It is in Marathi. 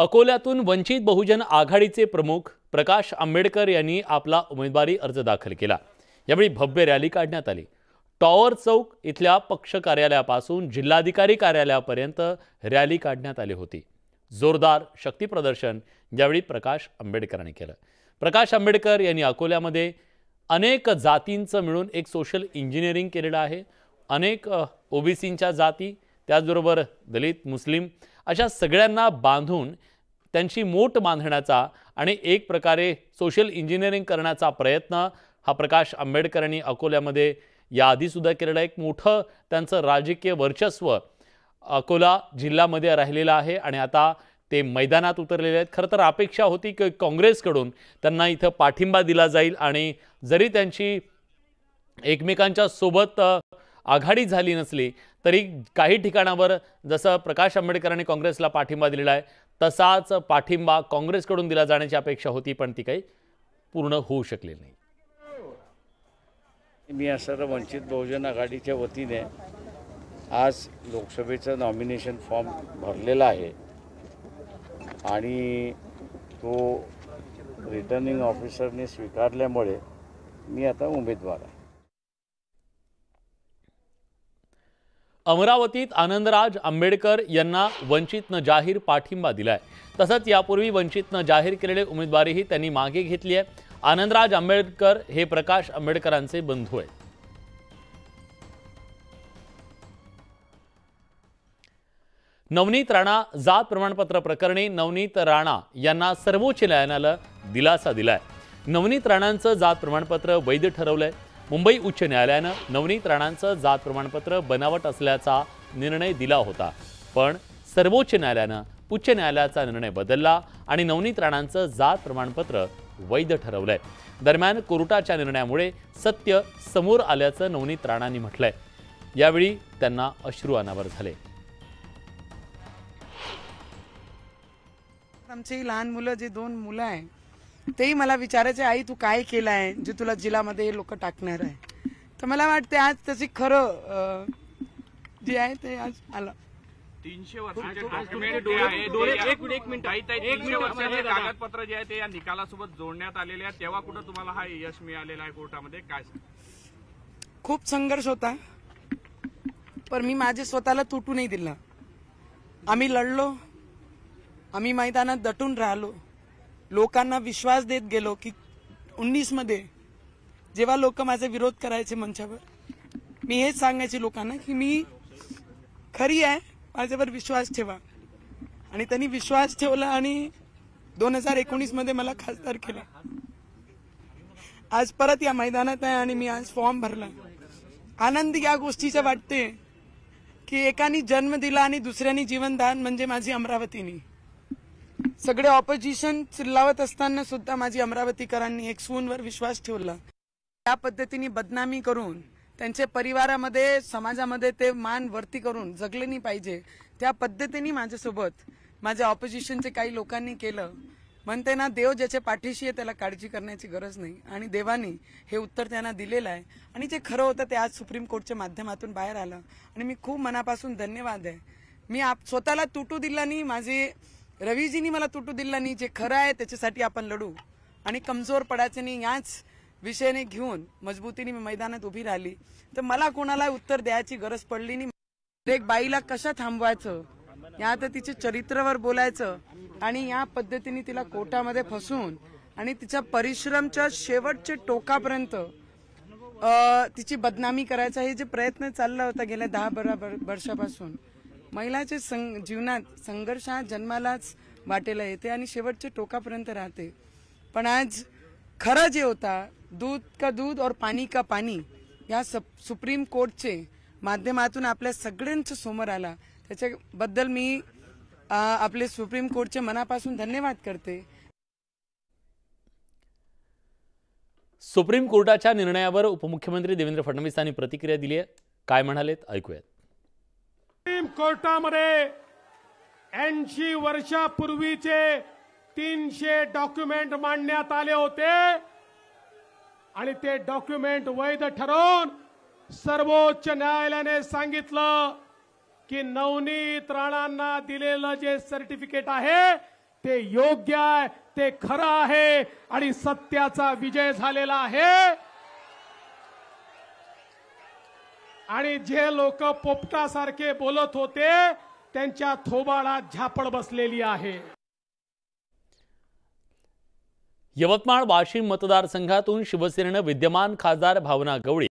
अकोल्यातून वंचित बहुजन आघाडीचे प्रमुख प्रकाश आंबेडकर यांनी आपला उमेदवारी अर्ज दाखल केला यावेळी भव्य रॅली काढण्यात आली टॉवर चौक इथल्या पक्ष कार्यालयापासून जिल्हाधिकारी कार्यालयापर्यंत रॅली काढण्यात आली होती जोरदार शक्तीप्रदर्शन यावेळी प्रकाश आंबेडकरांनी केलं प्रकाश आंबेडकर यांनी अकोल्यामध्ये अनेक जातींचं मिळून एक सोशल इंजिनिअरिंग केलेलं आहे अनेक ओबीसींच्या जाती त्याचबरोबर दलित मुस्लिम अशा सगळ्यांना बांधून त्यांची मोट बांधण्याचा आणि एक प्रकारे सोशल इंजिनिअरिंग करण्याचा प्रयत्न हा प्रकाश आंबेडकर यांनी अकोल्यामध्ये याआधीसुद्धा केलेला एक मोठं त्यांचं राजकीय वर्चस्व अकोला जिल्ह्यामध्ये राहिलेलं आहे आणि आता ते मैदानात उतरलेले आहेत खरं तर अपेक्षा होती की काँग्रेसकडून त्यांना इथं पाठिंबा दिला जाईल आणि जरी त्यांची एकमेकांच्या सोबत आघाडी झाली नसली तरी काही ठिकाणावर जसं प्रकाश आंबेडकरांनी काँग्रेसला पाठिंबा दिलेला आहे तसाच पाठिंबा काँग्रेसकडून दिला जाण्याची अपेक्षा होती पण ती काही पूर्ण होऊ शकली नाही मी असं वंचित बहुजन आघाडीच्या वतीने आज लोकसभेचं नॉमिनेशन फॉर्म भरलेला आहे आणि तो रिटर्निंग ऑफिसरने स्वीकारल्यामुळे मी आता उमेदवार आहे अमरावतीत आनंदराज आंबेडकर यांना वंचितनं जाहीर पाठिंबा दिलाय तसंच यापूर्वी वंचितनं जाहीर केलेले उमेदवारीही त्यांनी मागे घेतली आहे आनंदराज आंबेडकर हे प्रकाश आंबेडकरांचे बंधू आहेत नवनीत राणा जात प्रमाणपत्र प्रकरणी नवनीत राणा यांना सर्वोच्च न्यायालयानं दिलासा दिलाय नवनीत राणांचं जात प्रमाणपत्र वैध ठरवलंय मुंबई उच्च न्यायालयानं नवनीत राणांचं जात प्रमाणपत्र बनावट असल्याचा निर्णय दिला होता पण सर्वोच्च न्यायालयानं उच्च न्यायालयाचा निर्णय बदलला आणि नवनीत राणांचं जात प्रमाणपत्र वैध ठरवलंय दरम्यान कोर्टाच्या निर्णयामुळे सत्य समोर आल्याचं नवनीत राणांनी म्हटलंय यावेळी त्यांना अश्रू अनावर झाले आमची लहान मुलं जी दोन मुलं आहेत तेही मला विचारायचे आई तू काय केलं आहे जे तुला मध्ये लोक टाकणार आहे तर मला वाटते आज तशी खरं जे आहे ते आज आलं तीनशे वर्षाचे कागदपत्र जे आहे ते या निकालासोबत जोडण्यात आलेले आहे तेव्हा कुठं तुम्हाला हा यश मिळालेला आहे कोर्टामध्ये काय खूप संघर्ष होता पण मी माझे स्वतःला तुटू नाही दिला आम्ही लढलो आम्ही मैदानात दटून राहिलो लोकांना विश्वास देत गेलो की उन्नीस मध्ये जेव्हा लोक माझे विरोध करायचे मंचावर मी हेच सांगायचे लोकांना की मी खरी आहे माझ्यावर विश्वास ठेवा आणि त्यांनी विश्वास ठेवला आणि दोन हजार एकोणीस मध्ये मला खासदार केला आज परत या मैदानात आहे आणि मी आज फॉर्म भरला आनंद या गोष्टीचा वाटते की एकानी जन्म दिला आणि दुसऱ्यानी जीवनदान म्हणजे माझी अमरावतीनी सगळे ऑपोजिशन चिल्लावत असताना सुद्धा माझी अमरावतीकरांनी एक सूनवर विश्वास ठेवला त्या पद्धतीने बदनामी करून त्यांचे परिवारामध्ये समाजामध्ये ते मान वरती करून जगले नाही पाहिजे त्या पद्धतीने माझ्यासोबत माझ्या ऑपोजिशनचे काही लोकांनी केलं म्हणते ना देव ज्याच्या पाठीशी आहे त्याला काळजी करण्याची गरज नाही आणि देवानी हे उत्तर त्यांना दिलेलं आहे आणि जे खरं होतं ते आज सुप्रीम कोर्टच्या माध्यमातून बाहेर आलं आणि मी खूप मनापासून धन्यवाद आहे मी आप स्वतःला तुटू दिला नाही माझी रवीजीनी मला तुटू दिला नाही जे खरं आहे त्याच्यासाठी आपण लढू आणि कमजोर पडायचं याच विषयाने घेऊन मजबूतीने मी मैदानात उभी राहिली तर मला कोणाला उत्तर द्यायची गरज पडली नाही एक बाईला कशा थांबवायचं या तर तिच्या चरित्रावर बोलायचं आणि या पद्धतीने तिला कोटामध्ये फसून आणि तिच्या परिश्रमच्या शेवटच्या टोकापर्यंत तिची बदनामी करायचा हे जे प्रयत्न चालला होता गेल्या दहा बारा वर्षापासून महिलाचे सं जीवनात संघर्ष हा जन्मालाच वाटेला येते आणि शेवटच्या टोकापर्यंत राहते पण आज खरा जे होता दूध का दूध और पाणी का पाणी या सब सुप्रीम कोर्टचे माध्यमातून आपल्या सगळ्यांचं समोर आला त्याच्याबद्दल मी आपले सुप्रीम कोर्टचे मनापासून धन्यवाद करते सुप्रीम कोर्टाच्या निर्णयावर उपमुख्यमंत्री देवेंद्र फडणवीस यांनी प्रतिक्रिया दिली आहे काय म्हणालेत ऐकूयात सुप्रीम कोर्टामध्ये ऐंशी वर्षापूर्वीचे तीनशे डॉक्युमेंट मांडण्यात आले होते आणि ते डॉक्युमेंट वैध ठरवून सर्वोच्च न्यायालयाने सांगितलं की नवनीत राणांना दिलेलं जे सर्टिफिकेट आहे ते योग्य आहे ते खरं आहे आणि सत्याचा विजय झालेला आहे आणि जे लोक पोपटासारखे बोलत होते त्यांच्या थोबाळात झापड बसलेली आहे यवतमाळ वाशिम मतदारसंघातून शिवसेनेनं विद्यमान खासदार भावना गवळी